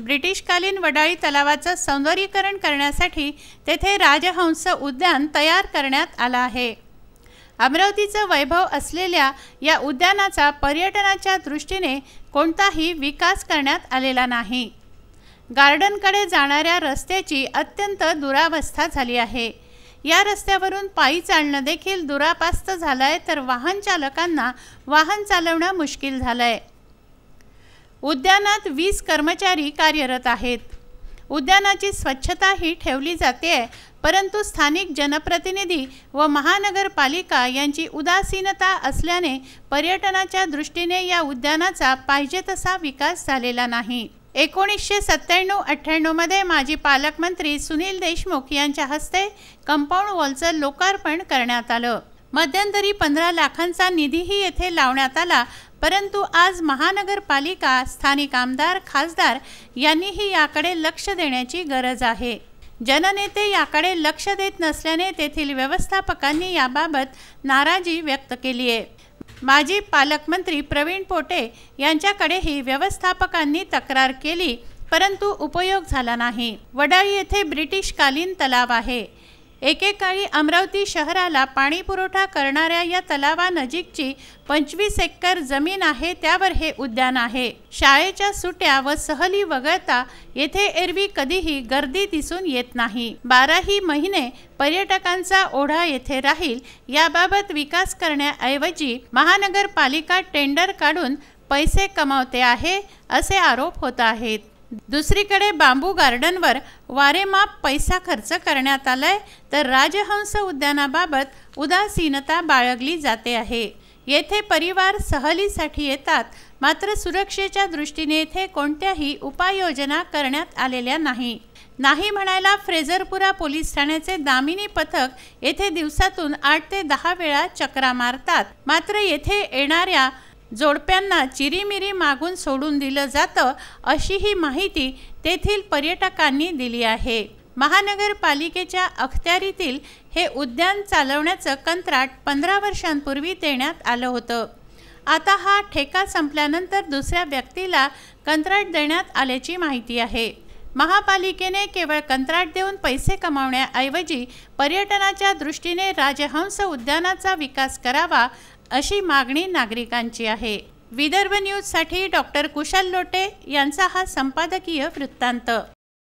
ब्रिटिशकालीन वडाळी तलावाचं सौंदर्यीकरण करण्यासाठी तेथे राजहंस उद्यान तयार करण्यात आलं आहे अमरावतीचं वैभव असलेल्या या उद्यानाचा पर्यटनाच्या दृष्टीने कोणताही विकास करण्यात आलेला नाही गार्डनकडे जाणाऱ्या रस्त्याची अत्यंत दुरावस्था झाली आहे या रस्त्यावरून पायी चालणं देखील दुरापास्त झालं आहे तर वाहन चालकांना वाहन चालवणं मुश्किल झालं आहे उद्यानात वीस कर्मचारी कार्यरत आहेत उद्यानाची स्वच्छता ही ठेवली जाते परंतु स्थानिक जनप्रतिनिधी व महानगरपालिका यांची उदासीनता असल्याने पर्यटनाच्या दृष्टीने या उद्यानाचा पाहिजे तसा विकास झालेला नाही एकोणीसशे सत्त्याण्णव अठ्ठ्याण्णवमध्ये माजी पालकमंत्री सुनील देशमुख यांच्या हस्ते कंपाऊंड वॉलचं लोकार्पण करण्यात आलं मध्यंतरी पंधरा लाखांचा निधीही येथे लावण्यात आला परंतु आज महानगरपालिका स्थानिक आमदार खासदार यांनीही याकडे लक्ष देण्याची गरज आहे जननेते याकडे लक्ष देत नसल्याने तेथील व्यवस्थापकांनी याबाबत नाराजी व्यक्त केली आहे माजी पालकमंत्री प्रवीण पोटे यांच्याकडेही व्यवस्थापकांनी तक्रार केली परंतु उपयोग झाला नाही वडाळी येथे ब्रिटिशकालीन तलाव आहे एकेकाळी अमरावती शहराला पाणीपुरवठा करणाऱ्या या तलावानजीकची पंचवीस एकर जमीन आहे त्यावर हे उद्यान आहे शाळेच्या सुट्या व सहली वगळता येथे एरवी कधीही गर्दी दिसून येत नाही बाराही महिने पर्यटकांचा ओढा येथे राहील याबाबत विकास करण्याऐवजी महानगरपालिका टेंडर काढून पैसे कमावते आहे असे आरोप होत आहेत दुसरीकडे बांबू गार्डनवर वारेमाप पैसा खर्च करण्यात आलाय तर राजहंस उद्यानाबाबत उदासीनता बाळगली जाते आहे येथे परिवार सहलीसाठी येतात मात्र सुरक्षेच्या दृष्टीने येथे कोणत्याही उपाययोजना करण्यात आलेल्या नाही नाही म्हणायला फ्रेझरपुरा पोलीस ठाण्याचे दामिनी पथक येथे दिवसातून आठ ते दहा वेळा चक्रा मारतात मात्र येथे येणाऱ्या जोडप्यांना चिरीमिरी मागून सोडून दिलं जातं अशी ही माहिती तेथील पर्यटकांनी दिली आहे महानगरपालिकेच्या अखत्यारीतील हे उद्यान चालवण्याचं कंत्राट पंधरा वर्षांपूर्वी देण्यात आलं होतं आता हा ठेका संपल्यानंतर दुसऱ्या व्यक्तीला कंत्राट देण्यात आल्याची माहिती आहे महापालिकेने केवळ कंत्राट देऊन पैसे कमावण्याऐवजी पर्यटनाच्या दृष्टीने राजहंस उद्यानाचा विकास करावा अशी मागणी नागरिकांची आहे विदर्भ न्यूजसाठी डॉक्टर कुशल लोटे यांचा हा संपादकीय वृत्तांत